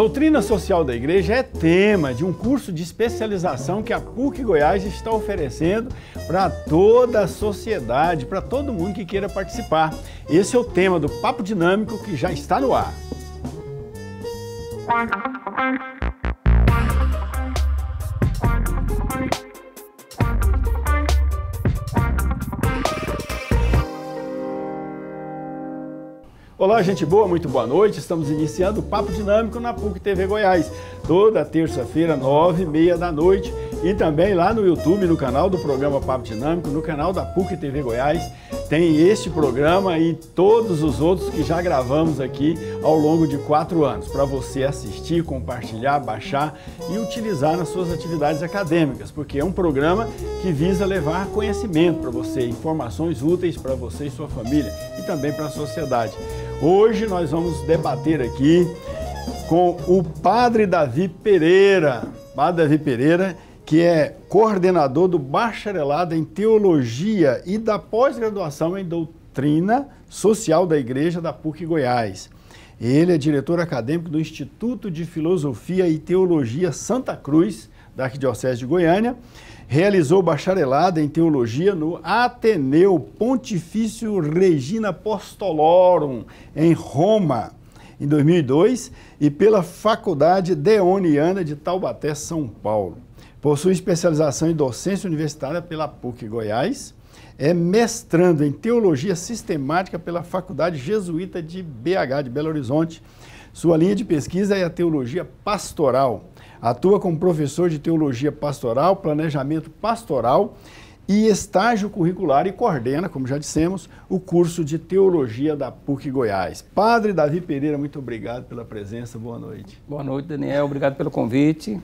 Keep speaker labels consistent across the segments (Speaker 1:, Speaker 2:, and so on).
Speaker 1: Doutrina social da igreja é tema de um curso de especialização que a PUC Goiás está oferecendo para toda a sociedade, para todo mundo que queira participar. Esse é o tema do Papo Dinâmico que já está no ar. Olá, gente boa, muito boa noite. Estamos iniciando o Papo Dinâmico na PUC TV Goiás, toda terça-feira, nove e meia da noite, e também lá no YouTube, no canal do programa Papo Dinâmico, no canal da PUC TV Goiás, tem este programa e todos os outros que já gravamos aqui ao longo de quatro anos, para você assistir, compartilhar, baixar e utilizar nas suas atividades acadêmicas, porque é um programa que visa levar conhecimento para você, informações úteis para você e sua família e também para a sociedade. Hoje nós vamos debater aqui com o Padre Davi Pereira. Padre Davi Pereira, que é coordenador do bacharelado em teologia e da pós-graduação em doutrina social da Igreja da PUC Goiás. Ele é diretor acadêmico do Instituto de Filosofia e Teologia Santa Cruz, da Arquidiocese de Goiânia, realizou bacharelado em teologia no Ateneu Pontifício Regina Apostolorum, em Roma, em 2002, e pela Faculdade Deoniana de Taubaté, São Paulo. Possui especialização em docência universitária pela PUC Goiás. É mestrando em teologia sistemática pela Faculdade Jesuíta de BH, de Belo Horizonte. Sua linha de pesquisa é a teologia pastoral Atua como professor de teologia pastoral, planejamento pastoral e estágio curricular e coordena, como já dissemos, o curso de teologia da PUC Goiás. Padre Davi Pereira, muito obrigado pela presença. Boa noite. Boa noite, Daniel. Obrigado pelo convite.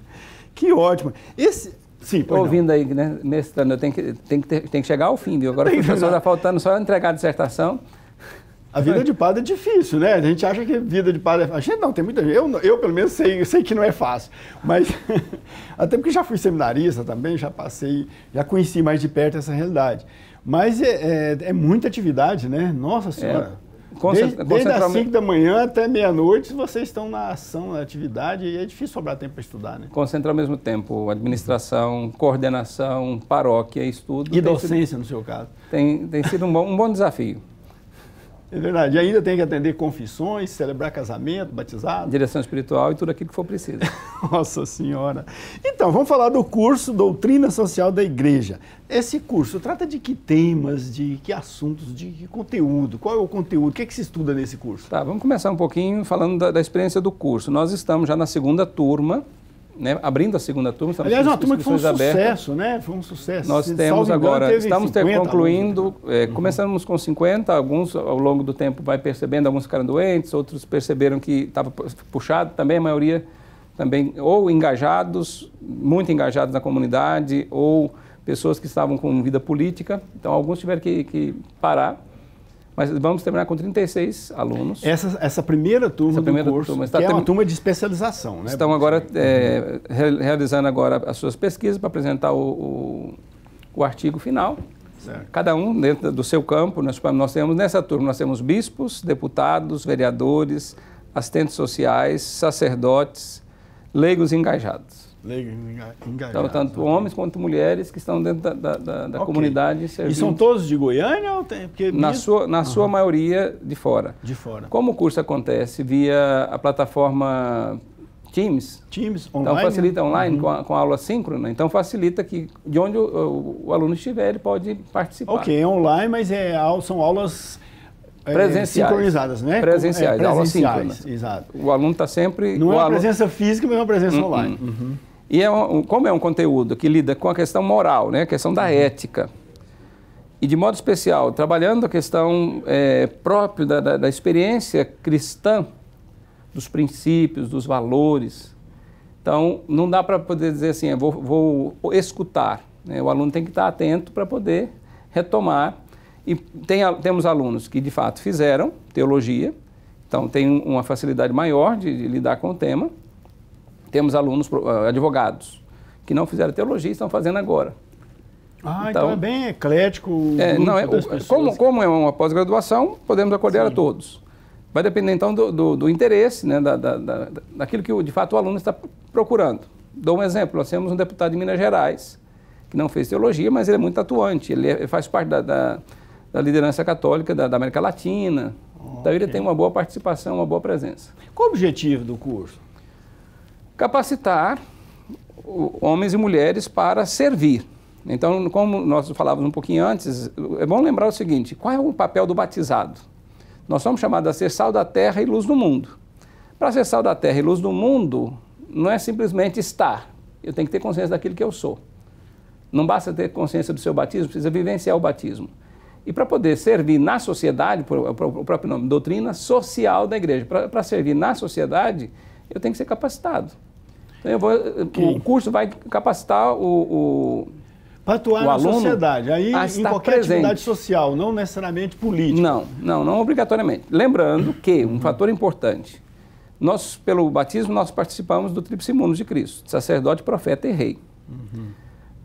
Speaker 1: Que ótimo. Esse, Sim, Estou ouvindo não.
Speaker 2: aí, né, mestrando, eu tenho que, tenho, que ter, tenho que chegar ao fim, viu? Agora o professor está faltando só entregar a dissertação.
Speaker 1: A vida de padre é difícil, né? A gente acha que vida de padre é fácil. A gente não, tem muita gente. Eu, eu pelo menos, sei, sei que não é fácil. Mas, até porque já fui seminarista também, já passei, já conheci mais de perto essa realidade. Mas é, é, é muita atividade, né? Nossa é, Senhora. É, concentra, desde, desde as 5 da manhã até meia-noite, vocês estão na ação, na atividade, e é difícil sobrar tempo para estudar, né?
Speaker 2: Concentra ao mesmo tempo administração, coordenação, paróquia, estudo. E docência, sido, no seu caso. Tem, tem sido um bom, um bom desafio.
Speaker 1: É verdade. E ainda tem que atender confissões, celebrar casamento, batizado. Direção espiritual e tudo aquilo que for preciso. Nossa Senhora. Então, vamos falar do curso Doutrina Social da Igreja. Esse curso trata de que temas, de que assuntos, de que conteúdo? Qual é o conteúdo? O que, é que se estuda nesse curso?
Speaker 2: Tá, vamos começar um pouquinho falando da, da experiência do curso. Nós estamos já na segunda turma né, abrindo a segunda turma. Aliás, uma turma que foi um abertas. sucesso,
Speaker 1: né? Foi um sucesso. Nós Se temos agora, engano, estamos concluindo,
Speaker 2: né? é, uhum. começamos com 50, alguns ao longo do tempo vai percebendo, alguns ficaram doentes, outros perceberam que estava puxado também, a maioria também ou engajados, muito engajados na comunidade, ou pessoas que estavam com vida política. Então, alguns tiveram que, que parar mas vamos terminar com 36 alunos. Essa,
Speaker 1: essa primeira turma essa do primeira curso, turma, está que é uma turma de especialização, né? Estão
Speaker 2: agora é, realizando agora as suas pesquisas para apresentar o, o, o artigo final. Certo. Cada um dentro do seu campo. Nós, nós temos nessa turma nós temos bispos, deputados, vereadores, assistentes sociais, sacerdotes, leigos engajados. Então, tanto homens quanto mulheres que estão dentro da, da, da, da okay. comunidade servindo. E são todos de Goiânia?
Speaker 1: Ou tem, porque... Na, sua,
Speaker 2: na uhum. sua maioria, de fora. De fora. Como o curso acontece via a plataforma Teams. Teams, então, online. Então facilita online uhum. com, a, com a aula síncrona. Então facilita que de
Speaker 1: onde o, o, o, aluno estiver, ele pode participar. Ok, é online, mas é, são aulas é, presenciais. É, sincronizadas, né? Presenciais, é, presenciais Exato.
Speaker 2: O aluno está sempre... Não é uma aluno... presença física, mas é uma presença uhum. online. Uhum. E é um, como é um conteúdo que lida com a questão moral, né, a questão da uhum. ética, e de modo especial, trabalhando a questão é, própria da, da, da, experiência cristã, dos princípios, dos valores. Então, não dá para poder dizer assim, vou, vou, escutar. Né? O aluno tem que estar atento para poder retomar. E tem, temos alunos que, de fato, fizeram teologia, então tem uma facilidade maior de, de lidar com o tema. Temos alunos, ah, advogados, que não fizeram teologia e estão fazendo agora. Ah, então, então é bem eclético. É, não, é, como, como é uma pós-graduação, podemos acolher a todos. Vai depender então do, do, do interesse, né, da, da, da, daquilo que de fato o aluno está procurando. Dou um exemplo: nós temos um deputado de Minas Gerais, que não fez teologia, mas ele é muito atuante, ele, é, ele faz parte da, da, da, liderança católica da, da América Latina. Oh, então ele tem uma boa participação, uma boa presença. Qual o objetivo do curso? capacitar homens e mulheres para servir. Então, como nós falávamos um pouquinho antes, é bom lembrar o seguinte: qual é o papel do batizado? Nós somos chamados a ser sal da terra e luz do mundo. Para ser sal da terra e luz do mundo, não é simplesmente estar. Eu tenho que ter consciência daquilo que eu sou. Não basta ter consciência do seu batismo, precisa vivenciar o batismo. E para poder servir na sociedade, o próprio nome, doutrina social da igreja, para servir na sociedade, eu tenho que
Speaker 1: ser capacitado.
Speaker 2: Então, vou, eh, o curso vai capacitar o, o
Speaker 1: para atuar o na aluno, sociedade, aí em qualquer presente. atividade social, não necessariamente política. Não,
Speaker 2: não, não obrigatoriamente. Lembrando que um fator importante, nós pelo batismo nós participamos do tríplice mundo de Cristo, sacerdote, profeta e rei. Uhum.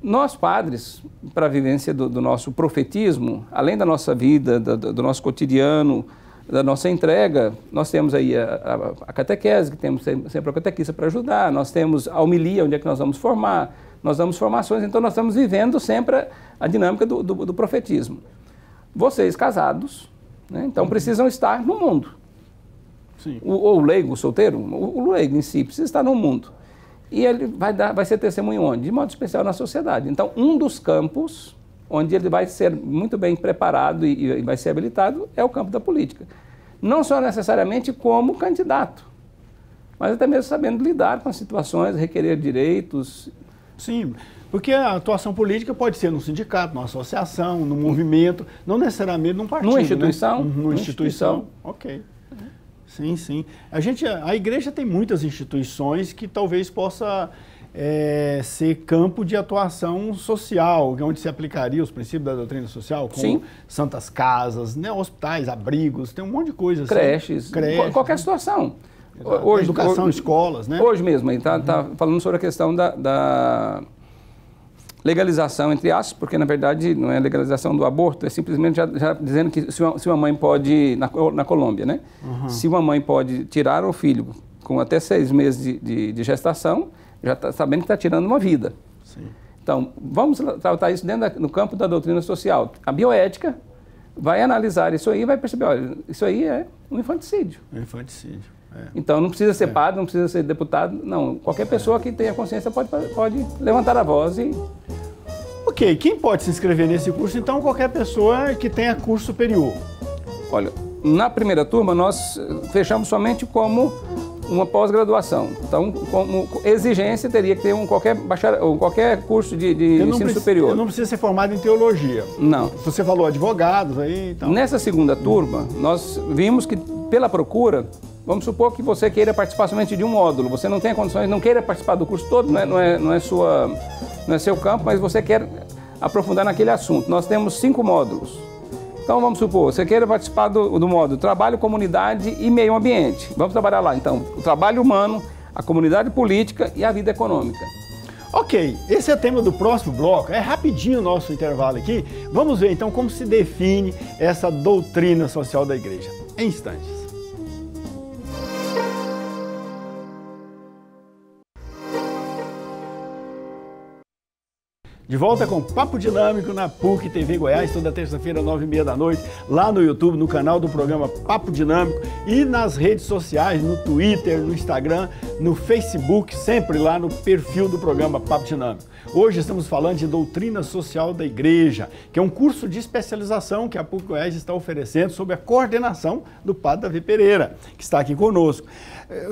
Speaker 2: Nós padres, para a vivência do, do, nosso profetismo, além da nossa vida, do, do nosso cotidiano, da nossa entrega, nós temos aí a, a, a catequese, que temos sempre a catequista para ajudar, nós temos a homilia, onde é que nós vamos formar, nós damos formações, então nós estamos vivendo sempre a dinâmica do, do, do profetismo. Vocês casados, né, então precisam estar no mundo. Sim. O, ou o leigo, o solteiro, o, o leigo em si precisa estar no mundo. E ele vai, dar, vai ser testemunho onde? De modo especial na sociedade. Então, um dos campos onde ele vai ser muito bem preparado e, e vai ser habilitado, é o campo da política. Não só necessariamente como candidato, mas até mesmo
Speaker 1: sabendo lidar com as situações, requerer direitos. Sim, porque a atuação política pode ser num sindicato, numa associação, num movimento, não necessariamente num partido. Numa né? instituição. Né? Numa, instituição. instituição. Ok. Sim, sim. A, gente, a igreja tem muitas instituições que talvez possa é, ser campo de atuação social, é onde se aplicaria os princípios da doutrina social, com Sim. santas casas, né, hospitais, abrigos, tem um monte de coisa. Creches, assim, creches
Speaker 2: qualquer né? situação. Hoje, Educação, hoje, escolas, né? Hoje mesmo, a gente está tá uhum. falando sobre a questão da, da legalização, entre aspas, porque na verdade não é legalização do aborto, é simplesmente já, já dizendo que se uma, se uma, mãe pode, na, na Colômbia, né? Uhum. Se uma mãe pode tirar o filho com até seis meses de, de, de gestação, já está sabendo que está tirando uma vida. Sim. Então, vamos tratar tá, tá isso dentro da, no campo da doutrina social. A bioética vai analisar isso aí e vai perceber, olha, isso aí é um infanticídio. Um infanticídio. É. Então não precisa ser é. padre, não precisa ser deputado, não. Qualquer é. pessoa que tenha consciência pode, pode levantar a voz e.
Speaker 1: Ok, quem pode se inscrever nesse curso? Então, qualquer pessoa que tenha curso superior. Olha,
Speaker 2: na primeira turma nós fechamos somente como uma pós-graduação. Então, como exigência, teria que ter um qualquer, bacharel, um qualquer curso de, de ensino preci, superior. Não
Speaker 1: precisa ser formado em teologia. Não. Você falou advogados aí então. Nessa segunda turma,
Speaker 2: nós vimos que pela procura, vamos supor que você queira participar somente de um módulo, você não tem condições, não queira participar do curso todo, não é, não é, não é, sua, não é seu campo, mas você quer aprofundar naquele assunto. Nós temos cinco módulos. Então vamos supor, você queira participar do, do modo trabalho, comunidade e meio ambiente. Vamos trabalhar lá então o trabalho humano, a comunidade política e a vida econômica.
Speaker 1: Ok, esse é o tema do próximo bloco. É rapidinho o nosso intervalo aqui. Vamos ver então como se define essa doutrina social da igreja. Em instantes. De volta com Papo Dinâmico na PUC TV Goiás, toda terça-feira, nove e meia da noite, lá no YouTube, no canal do programa Papo Dinâmico e nas redes sociais, no Twitter, no Instagram, no Facebook, sempre lá no perfil do programa Papo Dinâmico. Hoje estamos falando de Doutrina Social da Igreja, que é um curso de especialização que a PUC Goiás está oferecendo sob a coordenação do Padre Davi Pereira, que está aqui conosco.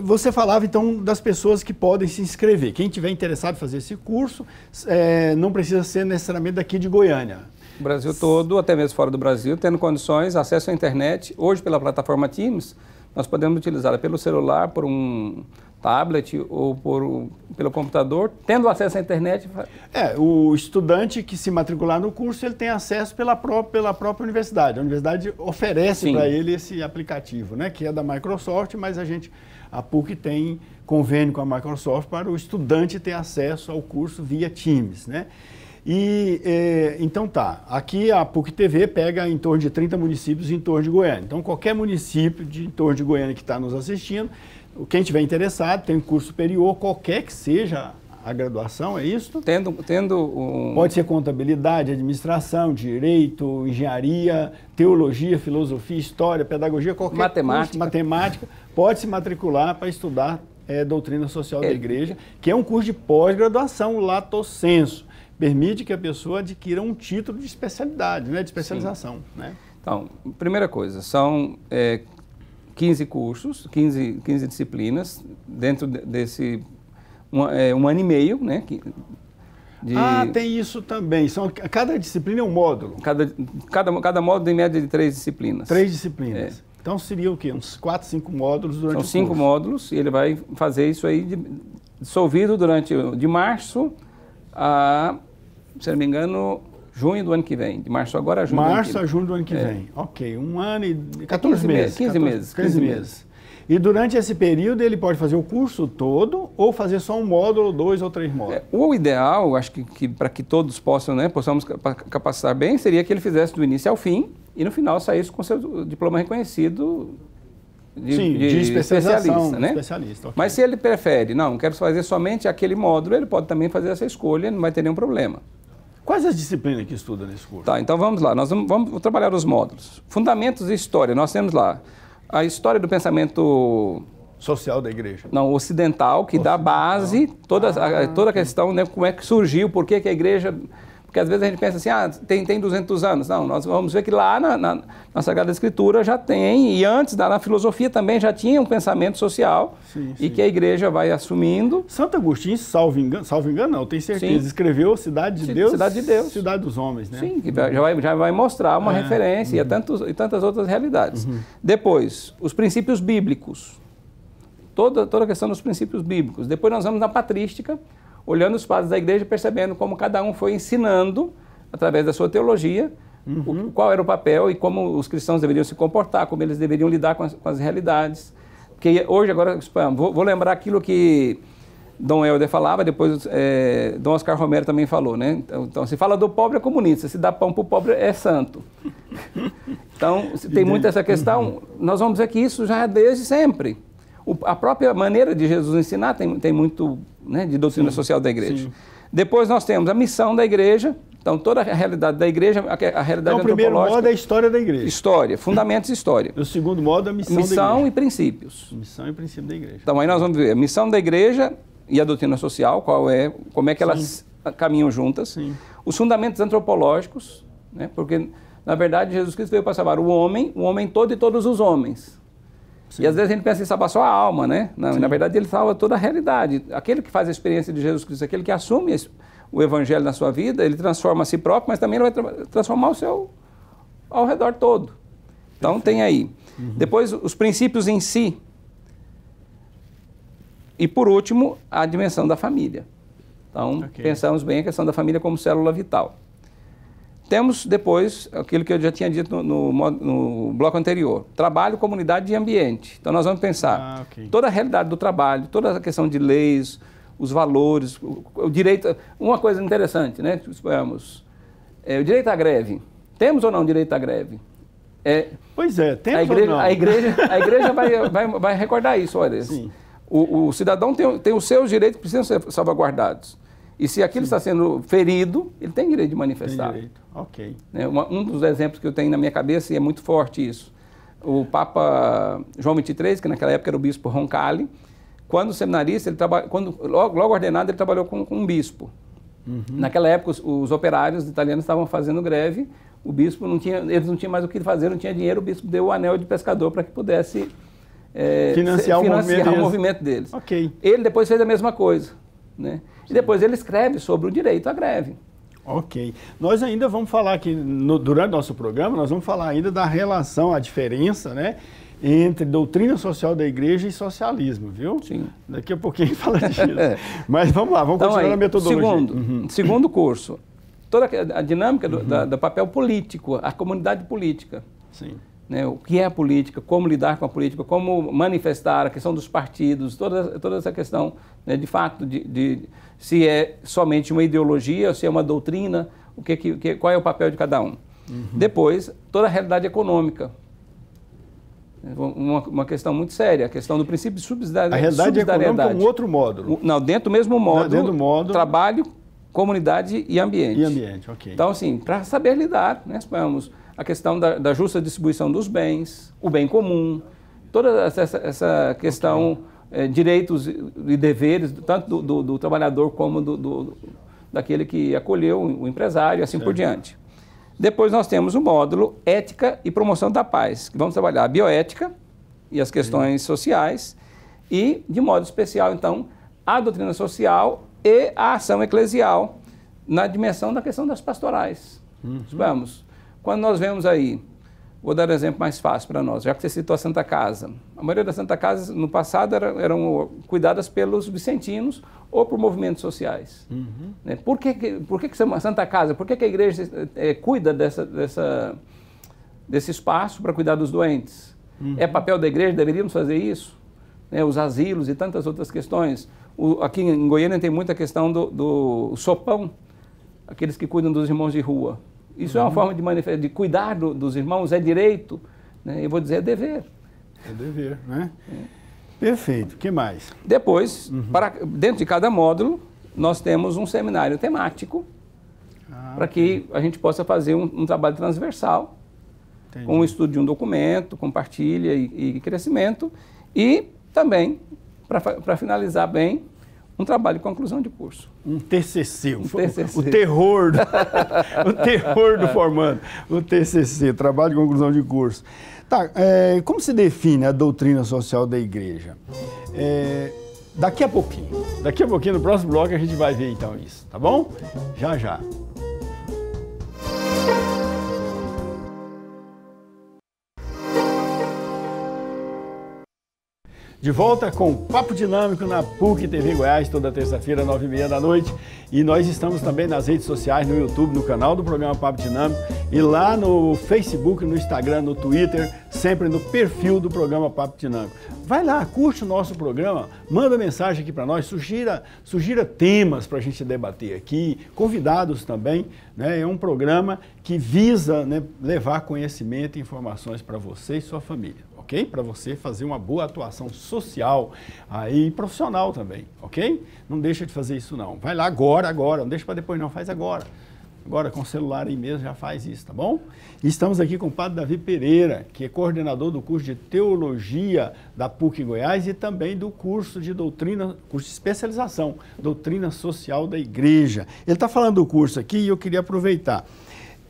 Speaker 1: Você falava então das pessoas que podem se inscrever. Quem tiver interessado em fazer esse curso, é, não precisa ser necessariamente daqui de Goiânia. O Brasil todo, até mesmo fora do Brasil, tendo condições, acesso à internet.
Speaker 2: Hoje, pela plataforma Teams, nós podemos utilizá-la pelo celular, por um tablet
Speaker 1: ou por, pelo computador, tendo acesso à internet. É, o estudante que se matricular no curso, ele tem acesso pela, pela própria universidade. A universidade oferece para ele esse aplicativo, né, que é da Microsoft, mas a gente a PUC tem convênio com a Microsoft para o estudante ter acesso ao curso via Teams, né? E é, então tá, aqui a PUC TV pega em torno de 30 municípios em torno de Goiânia. Então qualquer município de em torno de Goiânia que está nos assistindo, quem tiver interessado, tem um curso superior, qualquer que seja a graduação, é isso? Tendo, tendo um... Pode ser contabilidade, administração, direito, engenharia, teologia, filosofia, história, pedagogia, qualquer matemática. Curso, matemática, pode se matricular para estudar é, doutrina social é. da igreja, que é um curso de pós-graduação, lato senso. Permite que a pessoa adquira um título de especialidade, né, de especialização. Né?
Speaker 2: Então, primeira coisa, são é, 15 cursos, 15, 15 disciplinas dentro desse um, é, um ano e meio, né? Que, de... Ah, tem isso também. São, cada disciplina é um módulo. Cada, cada, cada módulo tem média de três disciplinas. Três disciplinas. É.
Speaker 1: Então seria o quê? Uns quatro, cinco módulos durante São o curso. São cinco
Speaker 2: módulos e ele vai fazer isso aí de, dissolvido durante de março a, se não me engano, junho do ano que vem. De março agora a junho. Março a junho
Speaker 1: do ano que é. vem. Ok, um ano e 14 meses. 15 meses. 15 meses. E durante esse período ele pode fazer o curso todo ou fazer só um módulo, dois ou três módulos? É, o
Speaker 2: ideal, acho que, que para que todos possam, né, possamos capacitar bem, seria que ele fizesse do início ao fim e no final saísse com seu diploma reconhecido de, Sim, de, de especialista, né?
Speaker 1: Especialista, okay.
Speaker 2: Mas se ele prefere, não, quero fazer somente aquele módulo, ele pode também fazer essa escolha, não vai ter nenhum problema. Quais
Speaker 1: as disciplinas que estuda nesse curso?
Speaker 2: Tá, então vamos lá, nós vamos, vamos trabalhar os módulos. Fundamentos de História, nós temos lá a história do pensamento social da igreja. Não, ocidental, que ocidental. dá base toda, ah, a, toda a questão, né, como é que surgiu, por que, que a igreja porque às vezes a gente pensa assim, ah, tem, tem 200 anos. Não, nós vamos ver que lá na, na, na Sagrada Escritura já tem, e antes da na filosofia também já tinha um pensamento social, sim, e sim. que a igreja vai
Speaker 1: assumindo. Santo Agostinho, salvo engano, salvo engano não, tenho certeza, sim. escreveu Cidade de Deus, Cidade de Deus, Cidade dos Homens, né? Sim,
Speaker 2: que já vai, já vai mostrar uma é, referência uhum. e, tantos, e tantas outras realidades. Uhum. Depois, os princípios bíblicos. Toda, toda a questão dos princípios bíblicos. Depois nós vamos na patrística, olhando os padres da igreja, percebendo como cada um foi ensinando, através da sua teologia, uhum. o, qual era o papel e como os cristãos deveriam se comportar, como eles deveriam lidar com as, com as realidades. Porque hoje, agora, vou, vou, lembrar aquilo que Dom Helder falava, depois é, Dom Oscar Romero também falou, né? Então, então, se fala do pobre é comunista, se dá pão para o pobre é santo. então, tem muito essa questão. Nós vamos dizer que isso já é desde sempre a própria maneira de Jesus ensinar tem, tem muito né, de doutrina sim, social da igreja. Sim. Depois nós temos a missão da igreja, então, toda a realidade da igreja, a realidade então, o primeiro modo é a história da igreja. História, fundamentos e história. O segundo modo é a missão, missão e princípios.
Speaker 1: Missão e princípios da igreja.
Speaker 2: Então, aí nós vamos ver a missão da igreja e a doutrina social, qual é, como é que elas Sim. caminham juntas. Sim. Os fundamentos antropológicos, né? porque, na verdade, Jesus Cristo veio para salvar o homem, o homem todo e todos os homens. Sim. E às vezes a gente pensa em salvar só a alma, né? Não, na verdade, ele salva toda a realidade. Aquele que faz a experiência de Jesus Cristo, aquele que assume o evangelho na sua vida, ele transforma a si próprio, mas também ele vai tra transformar o seu ao redor todo. Então Perfeito. tem aí. Uhum. Depois, os princípios em si. E por último, a dimensão da família. Então, okay. pensamos bem a questão da família como célula vital. Temos depois aquilo que eu já tinha dito no, no, no, bloco anterior: trabalho, comunidade e ambiente. Então, nós vamos pensar ah, okay. toda a realidade do trabalho, toda a questão de leis, os valores, o, o direito. Uma coisa interessante, né? que é, o direito à greve. Temos ou não direito à greve? É, pois é, temos a igreja, ou não? A igreja, a igreja vai, vai, vai recordar isso, olha. O, o, cidadão tem, tem os seus direitos que precisam ser salvaguardados. E se aquilo Sim. está sendo ferido, ele tem direito de manifestar. Tem direito, ok. É, uma, um dos exemplos que eu tenho na minha cabeça, e é muito forte isso, o Papa João XXIII, que naquela época era o bispo Roncalli, quando seminarista, ele traba... quando logo, logo ordenado, ele trabalhou com, com um bispo. Uhum. Naquela época, os, os, operários italianos estavam fazendo greve, o bispo não tinha, eles não tinham mais o que fazer, não tinha dinheiro, o bispo deu o anel de pescador para que pudesse é, eh, financiar, financiar o, movimento o movimento deles. Ok. Ele depois fez a mesma coisa, né? E depois ele escreve sobre o direito à greve.
Speaker 1: Ok. Nós ainda vamos falar aqui, no, durante nosso programa, nós vamos falar ainda da relação, a diferença, né? Entre doutrina social da igreja e socialismo, viu? Sim. Daqui a pouquinho fala disso. É. Mas vamos lá, vamos então, continuar aí, a metodologia. Segundo, uhum. segundo curso, toda
Speaker 2: a dinâmica do, uhum. da, do papel político, a comunidade política. Sim né, o que é a política, como lidar com a política, como manifestar a questão dos partidos, toda, toda essa questão, né, de fato, de, de, se é somente uma ideologia, se é uma doutrina, o que, é que, qual é o papel de cada um. Uhum. Depois, toda a realidade econômica. Uma, uma, questão muito séria, a questão do princípio de subsidiariedade. A realidade econômica é um
Speaker 1: outro módulo.
Speaker 2: Não, dentro do mesmo módulo, dentro do módulo trabalho, comunidade e ambiente. E ambiente, ok. Então, assim, para saber lidar, né, vamos a questão da, da justa distribuição dos bens, o bem comum, toda essa, essa questão, okay. é, direitos e deveres, tanto do, do, do trabalhador como do, do, daquele que acolheu, o empresário, assim certo. por diante. Depois nós temos o módulo Ética e Promoção da Paz, que vamos trabalhar a bioética e as questões Sim. sociais, e, de modo especial, então, a doutrina social e a ação eclesial na dimensão da questão das pastorais. Uhum. Vamos, quando nós vemos aí, vou dar um exemplo mais fácil para nós, já que você citou a Santa Casa. A maioria das Santa Casas, no passado, eram, eram cuidadas pelos vicentinos ou por movimentos sociais. Uhum. Né? Por, que, por que, que Santa Casa, por que, que a igreja é, é cuida dessa, dessa, desse espaço para cuidar dos doentes? Uhum. É papel da igreja, deveríamos fazer isso? Né? Os asilos e tantas outras questões. O, aqui em Goiânia tem muita questão do, do sopão, aqueles que cuidam dos irmãos de rua. Isso uhum. é uma uhum. forma de, de cuidar do, dos irmãos, é direito, né? eu vou dizer é dever. É dever, né? É. Perfeito, o que mais? Depois, uhum. para, dentro de cada módulo, nós temos um seminário temático, ah, para que a gente possa fazer um, um trabalho transversal, entendi. com o estudo de um documento, compartilha e, e crescimento, e também, para finalizar bem,
Speaker 1: um trabalho de conclusão de curso. Um TCC, um TCC. o terror, do, o terror do formando, o TCC, trabalho de conclusão de curso. Tá, é, como se define a doutrina social da igreja? É, daqui a pouquinho, daqui a pouquinho no próximo bloco a gente vai ver então isso, tá bom? Já já. De volta com Papo Dinâmico na PUC TV Goiás, toda terça-feira, nove e meia da noite. E nós estamos também nas redes sociais, no YouTube, no canal do programa Papo Dinâmico e lá no Facebook, no Instagram, no Twitter, sempre no perfil do programa Papo Dinâmico. Vai lá, curte o nosso programa, manda mensagem aqui para nós, sugira, sugira temas para a gente debater aqui, convidados também. Né? É um programa que visa né, levar conhecimento e informações para você e sua família ok? Para você fazer uma boa atuação social aí, e profissional também, ok? Não deixa de fazer isso não. Vai lá agora, agora, não deixa para depois não, faz agora. Agora com o celular aí mesmo já faz isso, tá bom? estamos aqui com o Padre Davi Pereira, que é coordenador do curso de Teologia da PUC Goiás e também do curso de doutrina, curso de especialização, Doutrina Social da Igreja. Ele está falando do curso aqui e eu queria aproveitar.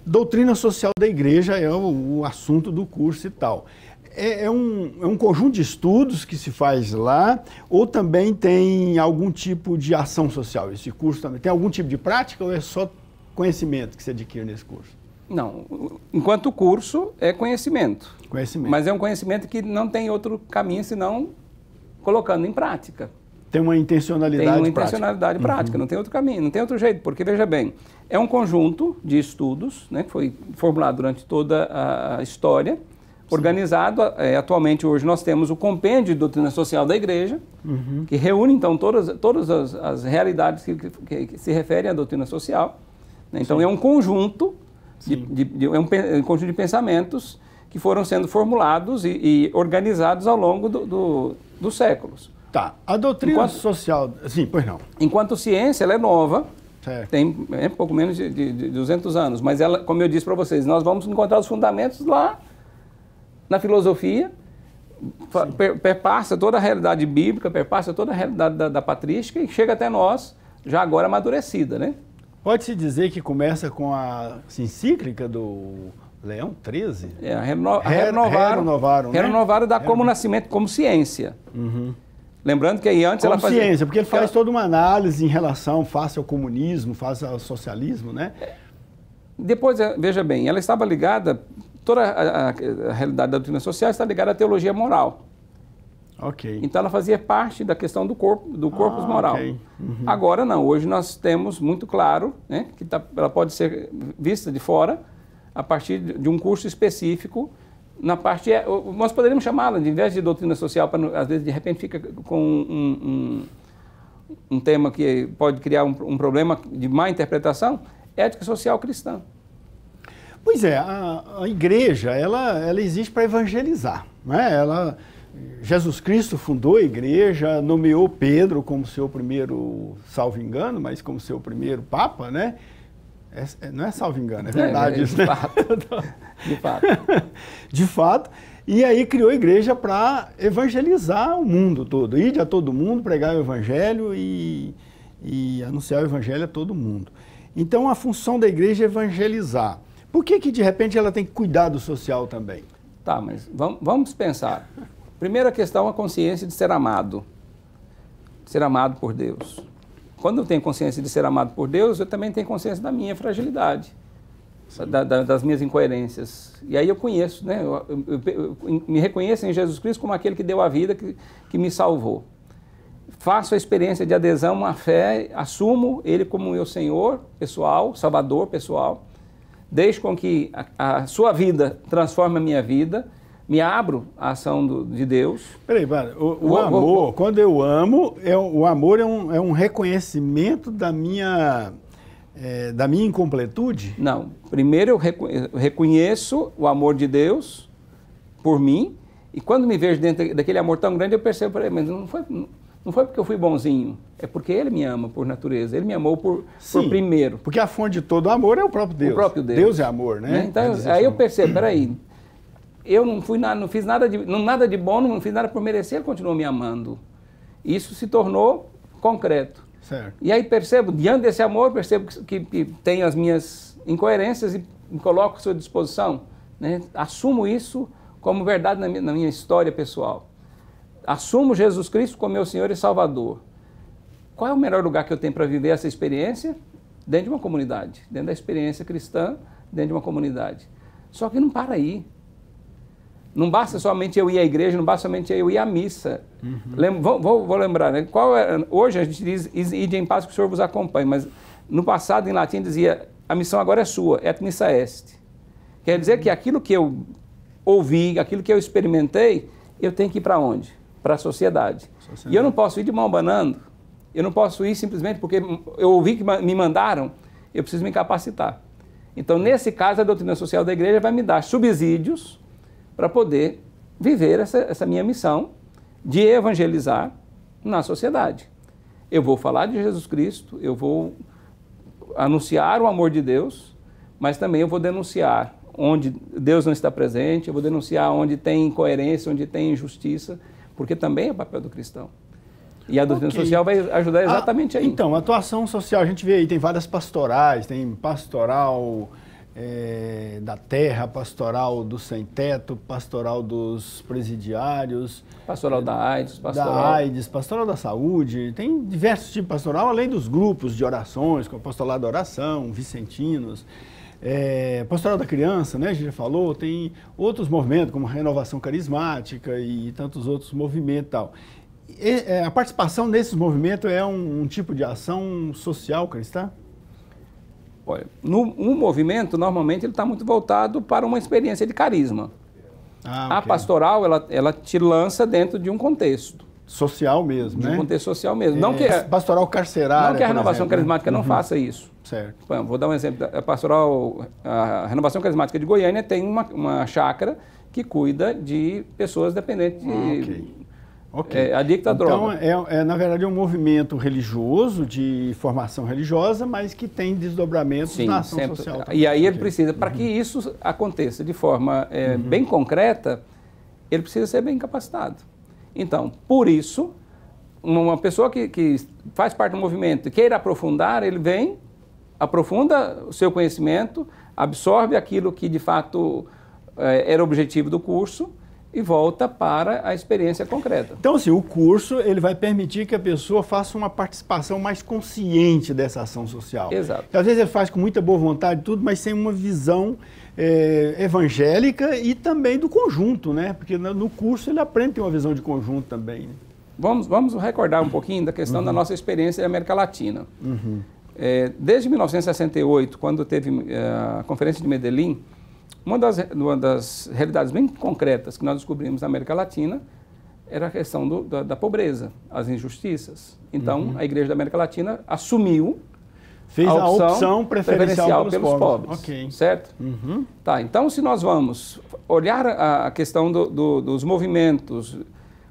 Speaker 1: Doutrina social da igreja é o, o, assunto do curso e tal é, é, um, é um conjunto de estudos que se faz lá, ou também tem algum tipo de ação social? Esse curso também tem algum tipo de prática ou é só conhecimento que se adquire nesse curso? Não, enquanto
Speaker 2: curso é conhecimento. Conhecimento. Mas é um conhecimento que não tem outro caminho senão colocando em prática.
Speaker 1: Tem uma intencionalidade prática. Tem uma prática. intencionalidade prática, uhum. não
Speaker 2: tem outro caminho, não tem outro jeito, porque veja bem, é um conjunto de estudos né, que foi formulado durante toda a história organizado. É, atualmente, hoje, nós temos o compêndio de doutrina social da igreja, uhum. que reúne, então, todas, todas as, as realidades que, que, que, se referem à doutrina social. Né? Então, Sim. é um conjunto de, de, de, é um, é um conjunto de pensamentos que foram sendo formulados e, e organizados ao longo do, do, dos séculos. Tá. A doutrina enquanto,
Speaker 1: social... Sim, pois não.
Speaker 2: Enquanto ciência, ela é nova. Certo. Tem é, pouco menos de, de, 200 anos. Mas, ela, como eu disse para vocês, nós vamos encontrar os fundamentos lá na filosofia, per, perpassa toda a realidade bíblica, perpassa toda a realidade da, da patrística e chega até nós, já agora amadurecida, né?
Speaker 1: Pode-se dizer que começa com a encíclica do Leão 13? É, reno, a renovaram, renovaram, né? renovaram da é. como nascimento,
Speaker 2: como ciência. Uhum. Lembrando que aí antes como ela fazia... ciência, porque ele faz ela...
Speaker 1: toda uma análise em relação, face ao comunismo, face ao socialismo, né?
Speaker 2: Depois, é, veja bem, ela estava ligada toda a, a, a realidade da doutrina social está ligada à teologia moral. Ok. Então ela fazia parte da questão do corpo, do ah, corpus ah, moral. Okay. Uhum. Agora não, hoje nós temos muito claro, né, que tá, ela pode ser vista de fora a partir de um curso específico na parte é, nós poderíamos chamá-la de vez de doutrina social para às vezes de repente fica com um, um, um tema que pode criar um, um problema de má interpretação ética social cristã.
Speaker 1: Pois é, a, a igreja, ela, ela existe para evangelizar, né? Ela... Jesus Cristo fundou a igreja, nomeou Pedro como seu primeiro, salvo engano, mas como seu primeiro papa, né? É, é não é salvo engano, é, é verdade é, isso, de né? Fato. de fato. de fato. E aí criou a igreja para evangelizar o mundo todo, ir a todo mundo, pregar o evangelho e, e anunciar o evangelho a todo mundo. Então a função da igreja é evangelizar. Por que, que de repente ela tem que cuidar do social também? Tá, mas vamos, vamos
Speaker 2: pensar. Primeira questão, a consciência de ser amado. De ser amado por Deus. Quando eu tenho consciência de ser amado por Deus, eu também tenho consciência da minha fragilidade. Da, da, das minhas incoerências. E aí eu conheço, né? Eu, eu, eu, eu, me reconheço em Jesus Cristo como aquele que deu a vida, que, que me salvou. Faço a experiência de adesão à fé, assumo Ele como meu Senhor pessoal, Salvador pessoal deixo com que a, a sua vida transforme a minha vida, me abro à ação do, de Deus.
Speaker 1: Peraí, para. O, o, o, amor, quando eu amo, é, o amor é um, é um reconhecimento da minha, é, da minha incompletude?
Speaker 2: Não. Primeiro eu reconheço o amor de Deus por mim, e quando me vejo dentro daquele amor tão grande, eu percebo, mas não foi, não foi porque eu fui bonzinho, é porque ele me ama por natureza, ele me amou por, Sim, por primeiro. Porque a fonte de todo amor é o próprio Deus. O próprio Deus. Deus é amor, né? né? Então, é aí eu percebo, peraí, eu não fui nada, não fiz nada de, não, nada de bom, não fiz nada por merecer, ele continuou me amando. Isso se tornou concreto. Certo. E aí percebo, diante desse amor, percebo que, que, tenho as minhas incoerências e me coloco à sua disposição. Né? Assumo isso como verdade na minha, na minha história pessoal assumo Jesus Cristo como meu Senhor e Salvador. Qual é o melhor lugar que eu tenho para viver essa experiência? Dentro de uma comunidade, dentro da experiência cristã, dentro de uma comunidade. Só que não para aí. Não basta somente eu ir à igreja, não basta somente eu ir à missa. Uhum. vou, vou, vou, lembrar, né? Qual é, hoje a gente diz, ide em paz que o Senhor vos acompanhe, mas no passado, em latim, dizia, a missão agora é sua, et missa est. Quer dizer que aquilo que eu ouvi, aquilo que eu experimentei, eu tenho que ir para onde? para a sociedade. sociedade. E eu não posso ir de mão banando, eu não posso ir simplesmente porque eu ouvi que me mandaram, eu preciso me capacitar. Então, nesse caso, a doutrina social da igreja vai me dar subsídios para poder viver essa, essa minha missão de evangelizar na sociedade. Eu vou falar de Jesus Cristo, eu vou anunciar o amor de Deus, mas também eu vou denunciar onde Deus não está presente, eu vou denunciar onde tem incoerência, onde tem injustiça porque também é papel do cristão. E a doutrina okay. social vai ajudar
Speaker 1: exatamente ah, aí. Então, atuação social, a gente vê aí, tem várias pastorais, tem pastoral é, da terra, pastoral do sem-teto, pastoral dos presidiários. Pastoral é, da AIDS, pastoral... Da AIDS, pastoral da saúde, tem diversos tipos de pastoral, além dos grupos de orações, como pastoral da oração, vicentinos. É, pastoral da criança, né, a gente já falou, tem outros movimentos, como renovação carismática e tantos outros movimentos e tal. é, a participação nesses movimentos é um, um, tipo de ação social cristã? Olha, no, um
Speaker 2: movimento, normalmente, ele está muito voltado para uma experiência de carisma. Ah, okay. A pastoral, ela, ela te lança dentro de um contexto. Social mesmo, de né? De um contexto social mesmo. É, não que, é-
Speaker 1: pastoral carcerária, Não que a renovação exemplo, né? carismática né? não uhum. faça isso Certo.
Speaker 2: Bom, vou dar um exemplo. A pastoral, a Renovação Carismática de Goiânia tem uma, uma chácara que cuida de pessoas dependentes de ah, okay. Ok, É, adicta então, droga.
Speaker 1: Então, é, é, na verdade, é um movimento religioso, de formação religiosa, mas que tem desdobramentos Sim, na ação sempre. social. Também. E
Speaker 2: aí ele okay. precisa, para uhum. que isso aconteça de forma é, uhum. bem concreta, ele precisa ser bem capacitado. Então, por isso, uma pessoa que, que faz parte do movimento e queira aprofundar, ele vem aprofunda o seu conhecimento, absorve aquilo que de fato eh, era o objetivo do curso e volta para a experiência concreta.
Speaker 1: Então, assim, o curso ele vai permitir que a pessoa faça uma participação mais consciente dessa ação social. Exato. às vezes ele faz com muita boa vontade tudo, mas sem uma visão é, evangélica e também do conjunto, né? Porque no curso ele aprende a ter uma visão de conjunto também. Né? Vamos, vamos
Speaker 2: recordar um pouquinho da questão uhum. da nossa experiência na América Latina. Uhum. É, desde 1968, quando teve é, a Conferência de Medellín, uma das, uma das realidades bem concretas que nós descobrimos na América Latina era a questão do, da, da, pobreza, as injustiças. Então, uhum. a Igreja da América Latina assumiu
Speaker 1: Fez a opção, a opção preferencial, preferencial, pelos, pelos pobres. pobres
Speaker 2: okay. Certo? Uhum. Tá, então, se nós vamos olhar a, a questão do, do, dos movimentos,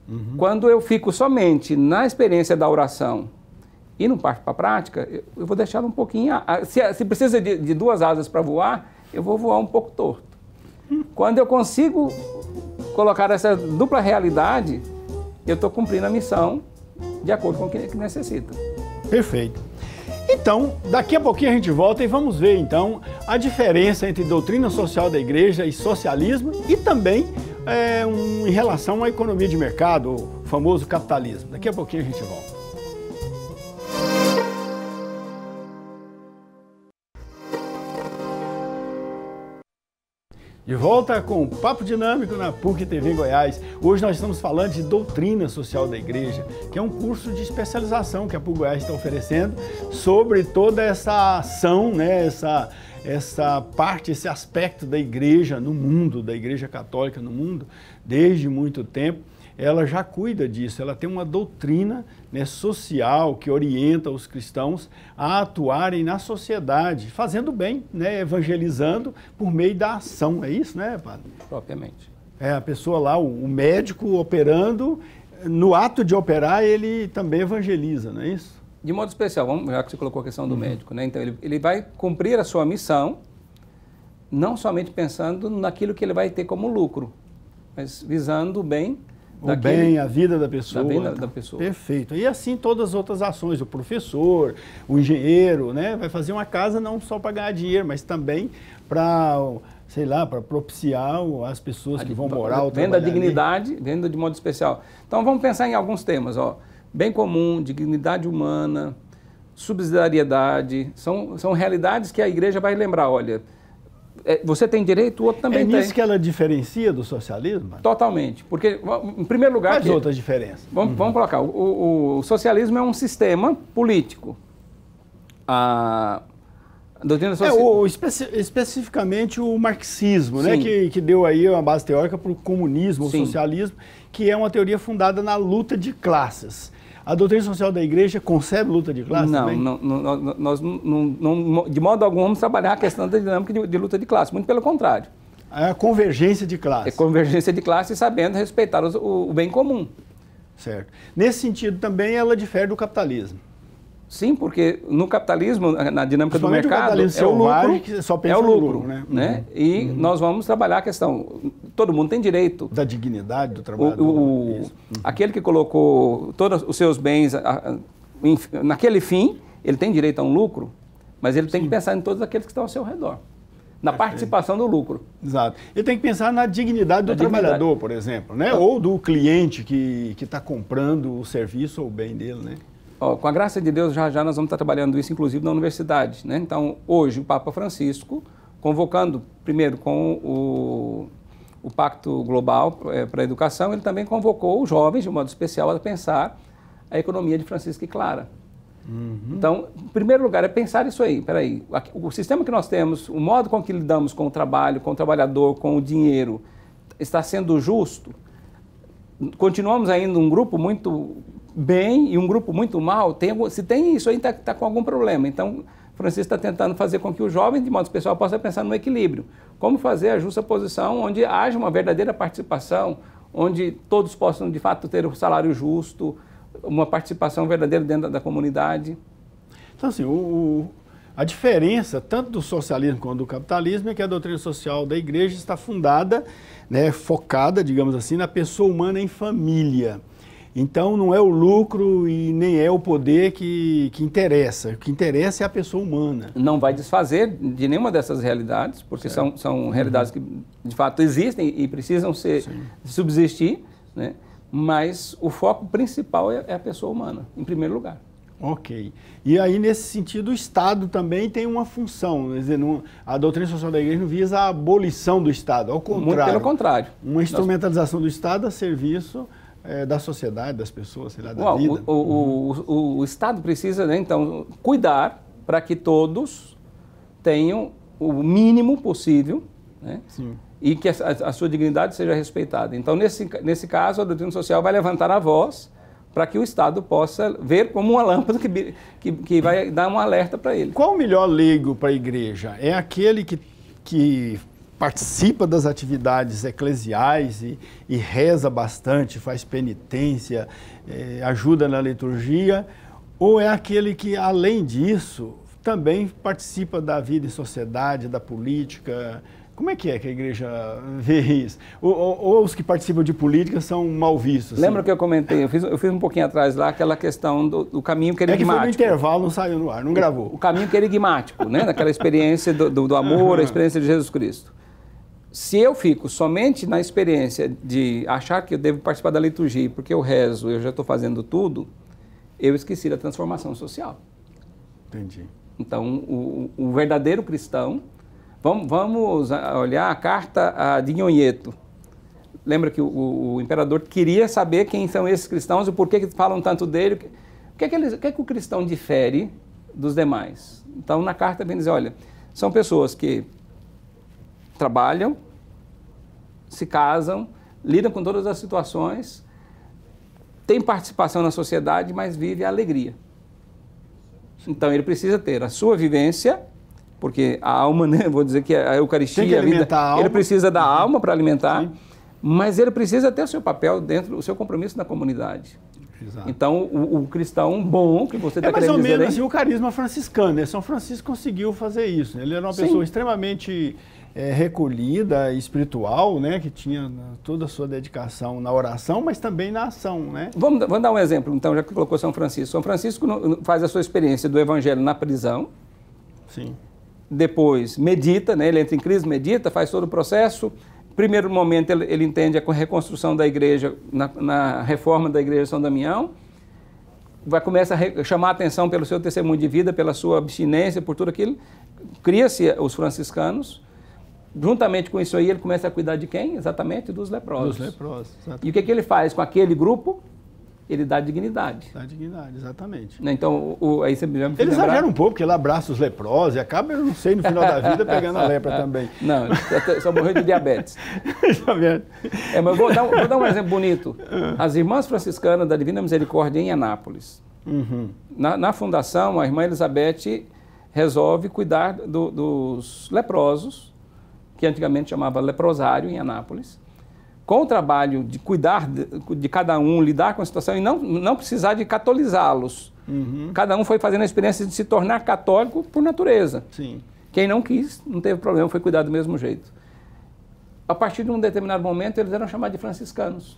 Speaker 2: uhum. quando eu fico somente na experiência da oração e não parte para a prática, eu, vou deixar um pouquinho. Ah, ah, se, se precisa de, de duas asas para voar, eu vou voar um pouco torto. Quando eu consigo colocar essa dupla realidade, eu estou cumprindo a missão de acordo com o que, que necessita.
Speaker 1: Perfeito. Então, daqui a pouquinho a gente volta e vamos ver então a diferença entre doutrina social da igreja e socialismo e também é, um, em relação à economia de mercado, o famoso capitalismo. Daqui a pouquinho a gente volta. De volta com o Papo Dinâmico na PUC TV Goiás. Hoje nós estamos falando de Doutrina Social da Igreja, que é um curso de especialização que a PUC Goiás está oferecendo sobre toda essa ação, né, essa, essa parte, esse aspecto da igreja no mundo, da igreja católica no mundo, desde muito tempo ela já cuida disso, ela tem uma doutrina né, social que orienta os cristãos a atuarem na sociedade, fazendo bem, né, evangelizando por meio da ação, é isso, né, padre? Propriamente. É, a pessoa lá, o, médico operando, no ato de operar, ele também evangeliza, não é isso?
Speaker 2: De modo especial, já que você colocou a questão do uhum. médico, né? Então, ele, ele vai cumprir a sua missão, não somente pensando naquilo que ele vai ter como lucro, mas visando
Speaker 1: o bem o daquele, bem, a vida da pessoa. Da vida tá? da pessoa. Perfeito. E assim todas as outras ações, o professor, o engenheiro, né? Vai fazer uma casa não só para ganhar dinheiro, mas também para, sei lá, para propiciar as pessoas a, que vão morar ou Dentro da dignidade,
Speaker 2: ali. dentro de modo especial. Então vamos pensar em alguns temas, ó. Bem comum, dignidade humana, subsidiariedade, são, são realidades que a igreja vai lembrar, olha... É, você tem direito, o outro também é tem. É nisso que
Speaker 1: ela diferencia do socialismo? Totalmente.
Speaker 2: Porque, em primeiro lugar... Quais outras diferenças? Vamos, uhum. vamos colocar. O, o, socialismo é um sistema político. A doutrina social... É, o,
Speaker 1: especi, especificamente o marxismo, né? Que, que deu aí uma base teórica para o comunismo, o socialismo, que é uma teoria fundada na luta de classes. A doutrina social da igreja concebe luta de classe? Não, não, não nós
Speaker 2: não,
Speaker 1: de modo algum vamos trabalhar a questão da dinâmica de, de luta de classe, muito pelo contrário. É a convergência de é classe. É convergência de classe sabendo respeitar os, o, o bem comum. Certo. Nesse sentido também ela difere do capitalismo.
Speaker 2: Sim, porque no capitalismo, na dinâmica do mercado, é o lucro, só pensa é o lucro,
Speaker 1: lucro né? né?
Speaker 2: Uhum. E uhum. nós vamos trabalhar a questão. Todo mundo tem direito da dignidade do trabalho. O, o né? uhum. aquele que colocou todos os seus bens a, a, naquele fim, ele tem direito a um lucro, mas ele Sim. tem que pensar em todos aqueles que estão ao seu redor
Speaker 1: na participação do lucro. Exato. Ele tem que pensar na dignidade do na trabalhador, dignidade. por exemplo, né? Ah. Ou do cliente que está comprando o serviço ou o bem dele, né? Ó, com a graça
Speaker 2: de Deus, já já nós vamos estar trabalhando isso, inclusive, na universidade. Né? Então, hoje, o Papa Francisco, convocando, primeiro, com o, o Pacto Global é, para a Educação, ele também convocou os jovens, de modo especial, a pensar a economia de Francisco e Clara. Uhum. Então, em primeiro lugar, é pensar isso aí. Peraí, o sistema que nós temos, o modo com que lidamos com o trabalho, com o trabalhador, com o dinheiro, está sendo justo? Continuamos ainda um grupo muito bem e um grupo muito mal, tem, se tem isso aí, está tá com algum problema. Então, Francisco está tentando fazer com que o jovem, de modo pessoal possa pensar no equilíbrio. Como fazer a justa posição onde haja uma verdadeira participação, onde todos possam, de fato, ter o um salário justo, uma participação verdadeira dentro da, da comunidade.
Speaker 1: Então, assim, o, o, a diferença tanto do socialismo quanto do capitalismo é que a doutrina social da igreja está fundada, né, focada, digamos assim, na pessoa humana em família. Então não é o lucro e nem é o poder que, que interessa. O que interessa é a pessoa humana.
Speaker 2: Não vai desfazer de nenhuma dessas realidades, porque são, são uhum. realidades que de fato existem e precisam ser, Sim. subsistir, né? mas o foco principal é, é a pessoa humana, em primeiro lugar.
Speaker 1: Ok. E aí, nesse sentido, o Estado também tem uma função. Quer dizer, não, a doutrina social da igreja não visa a abolição do Estado, ao contrário. Muito pelo contrário. Uma instrumentalização Nós... do Estado a serviço é, da sociedade, das pessoas, sei lá, da vida.
Speaker 2: O, o, uhum. o, o, Estado precisa, né, então, cuidar para que todos tenham o mínimo possível né, e que a, a, sua dignidade seja respeitada. Então, nesse, nesse caso, a doutrina social vai levantar a voz para que o Estado possa ver como uma lâmpada que, que, que vai dar um alerta para
Speaker 1: ele. Qual o melhor leigo para a igreja? É aquele que, que participa das atividades eclesiais e, e reza bastante, faz penitência, eh, ajuda na liturgia, ou é aquele que, além disso, também participa da vida em sociedade, da política? Como é que é que a igreja vê isso? Ou, ou, ou os que participam de política são mal vistos? Assim? Lembra
Speaker 2: que eu comentei, eu fiz, eu fiz um pouquinho atrás lá aquela questão do, do caminho querigmático. É, é que foi
Speaker 1: no intervalo, não saiu no ar, não gravou. O,
Speaker 2: o caminho querigmático, é né? Daquela experiência do, do, do amor, uhum. a experiência de Jesus Cristo se eu fico somente na experiência de achar que eu devo participar da liturgia, porque eu rezo, eu já estou fazendo tudo, eu esqueci da transformação social. Entendi. Então, o, o verdadeiro cristão, vamos, vamos, olhar a carta de Nhonheto. Lembra que o, o, imperador queria saber quem são esses cristãos e por que, que falam tanto dele. O que, é que, eles, o que é que o cristão difere dos demais? Então, na carta vem dizer, olha, são pessoas que trabalham, se casam, lidam com todas as situações, têm participação na sociedade, mas vive a alegria. Então ele precisa ter a sua vivência, porque a alma, né, vou dizer que a Eucaristia, Tem que a, vida, a alma. ele precisa da uhum. alma para alimentar, Sim. mas ele precisa ter o seu papel dentro, o seu compromisso na comunidade. Exato. Então, o, o, cristão bom que você está é, tá querendo dizer... mais ou menos assim,
Speaker 1: o carisma franciscano. Né? São Francisco conseguiu fazer isso. Né? Ele era uma pessoa extremamente é, recolhida, espiritual, né, que tinha né, toda a sua dedicação na oração, mas também na ação. Né? Vamos, vamos dar um exemplo, então, já que colocou São Francisco. São Francisco faz
Speaker 2: a sua experiência do evangelho na prisão. Sim. Depois medita, né, ele entra em crise, medita, faz todo o processo. Primeiro momento ele, ele entende a reconstrução da igreja, na, na reforma da igreja de São Damião vai começa a chamar a atenção pelo seu testemunho de vida, pela sua abstinência, por tudo aquilo. Cria-se os franciscanos juntamente com isso aí, ele começa a cuidar de quem? Exatamente dos leprosos. Dos
Speaker 1: leprosos, exatamente. E
Speaker 2: o que, é que ele faz com aquele grupo? Ele dá dignidade. Dá dignidade, exatamente. Né?
Speaker 1: Então, o, o, aí você me lembra... Ele lembrar... exagera um pouco, porque ele abraça os leprosos e acaba, eu não sei, no final da vida, pegando a lepra também. Não,
Speaker 2: só morreu de diabetes.
Speaker 1: é, mas vou dar, um, vou dar um exemplo
Speaker 2: bonito. As irmãs franciscanas da Divina Misericórdia em Anápolis. Uhum. Na, na fundação, a irmã Elizabeth resolve cuidar do, dos leprosos que antigamente chamava leprosário em Anápolis, com o trabalho de cuidar de, de cada um, lidar com a situação e não, não precisar de catolizá-los. Uhum. Cada um foi fazendo a experiência de se tornar católico por natureza. Sim. Quem não quis, não teve problema, foi cuidado do mesmo jeito. A partir de um determinado momento, eles eram chamados de franciscanos.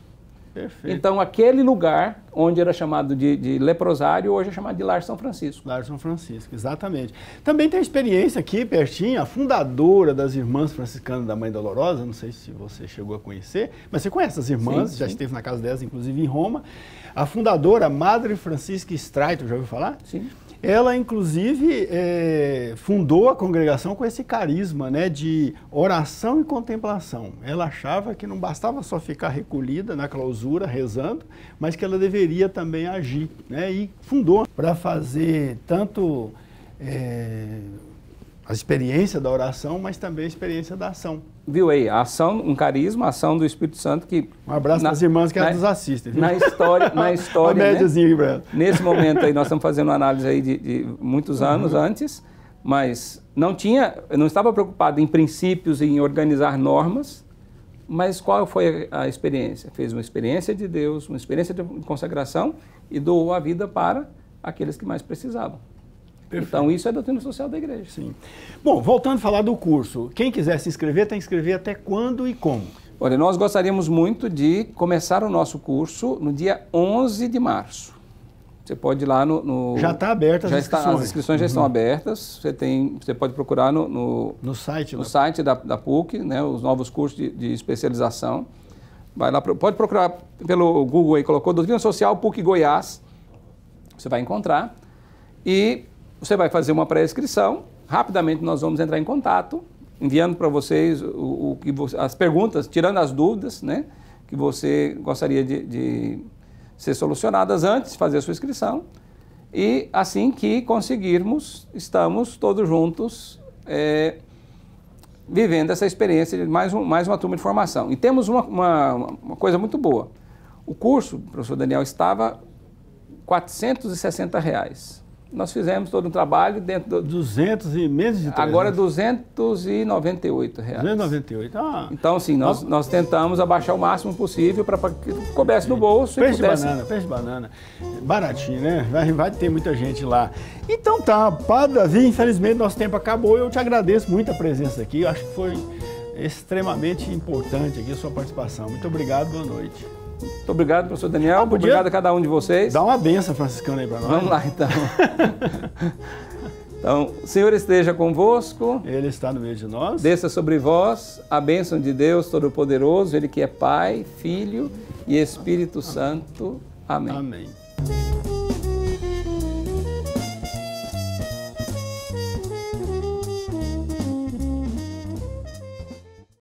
Speaker 2: Perfeito. Então, aquele lugar onde era chamado de, de, leprosário, hoje é chamado de Lar São
Speaker 1: Francisco. Lar São Francisco, exatamente. Também tem experiência aqui, pertinho, a fundadora das Irmãs Franciscanas da Mãe Dolorosa, não sei se você chegou a conhecer, mas você conhece as irmãs, sim, já sim. esteve na casa delas, inclusive em Roma. A fundadora, Madre Francisca Straito, já ouviu falar? Sim. Ela, inclusive, é, fundou a congregação com esse carisma né, de oração e contemplação. Ela achava que não bastava só ficar recolhida na clausura, rezando, mas que ela deveria também agir. Né, e fundou para fazer tanto é, a experiência da oração, mas também a experiência da ação.
Speaker 2: Viu aí? A ação, um carisma, a ação do Espírito Santo que. Um abraço para as irmãs que na, elas nos assistem. Viu? Na história. Na história
Speaker 1: né?
Speaker 2: Nesse momento aí, nós estamos fazendo uma análise aí de, de muitos uhum. anos uhum. antes, mas não tinha, não estava preocupado em princípios, em organizar normas, mas qual foi a experiência? Fez uma experiência de Deus, uma experiência de consagração e doou a vida para aqueles que mais precisavam. Perfeito. Então, isso é doutrina social da igreja. Sim. Bom, voltando a falar do curso, quem quiser se inscrever, tem que inscrever até quando e como? Olha, nós gostaríamos muito de começar o nosso curso no dia 11 de março. Você pode ir lá no. no... já está
Speaker 1: aberta as já inscrições. Está, as inscrições uhum. já estão uhum.
Speaker 2: abertas. Você, tem, você pode procurar no, no, no site, no da... Né? site da, da PUC, né, os novos cursos de, de especialização. Vai lá, pode procurar pelo Google aí, colocou Doutrina Social PUC Goiás. Você vai encontrar. E você vai fazer uma pré-inscrição, rapidamente nós vamos entrar em contato, enviando para vocês o, o, que as perguntas, tirando as dúvidas, né, que você gostaria de, de ser solucionadas antes de fazer a sua inscrição. E assim que conseguirmos, estamos todos juntos é, vivendo essa experiência de mais, um, mais uma turma de formação. E temos uma, uma, uma coisa muito boa. O curso, professor Daniel, estava R$ 460. Reais nós fizemos todo um trabalho dentro do... 200 e meses de 300. Agora 298
Speaker 1: é reais. 298, ah.
Speaker 2: Então, sim, nós, nós tentamos abaixar o máximo possível para que
Speaker 1: coubesse no bolso peixe pudesse... banana, peixe banana. Baratinho, né? Vai, vai ter muita gente lá. Então tá, Padre Davi, infelizmente nosso tempo acabou. Eu te agradeço muito a presença aqui. Eu acho que foi extremamente importante aqui a sua participação. Muito obrigado, boa noite. Muito obrigado, professor
Speaker 2: Daniel. Ah, obrigado a cada um de vocês. Dá uma
Speaker 1: benção franciscana aí para nós. Vamos lá, então.
Speaker 2: então, o Senhor esteja convosco. Ele está no meio de nós. Desça sobre vós a bênção de Deus Todo-Poderoso, Ele que é Pai, Filho e Espírito Amém. Santo. Amém. Amém.